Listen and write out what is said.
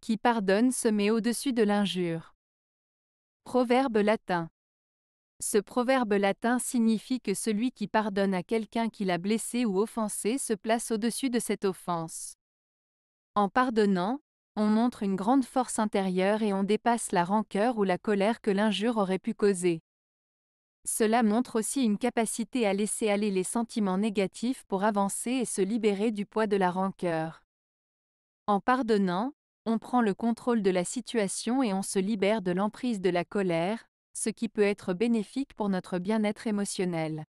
Qui pardonne se met au-dessus de l'injure. Proverbe latin. Ce proverbe latin signifie que celui qui pardonne à quelqu'un qui l'a blessé ou offensé se place au-dessus de cette offense. En pardonnant, on montre une grande force intérieure et on dépasse la rancœur ou la colère que l'injure aurait pu causer. Cela montre aussi une capacité à laisser aller les sentiments négatifs pour avancer et se libérer du poids de la rancœur. En pardonnant, on prend le contrôle de la situation et on se libère de l'emprise de la colère, ce qui peut être bénéfique pour notre bien-être émotionnel.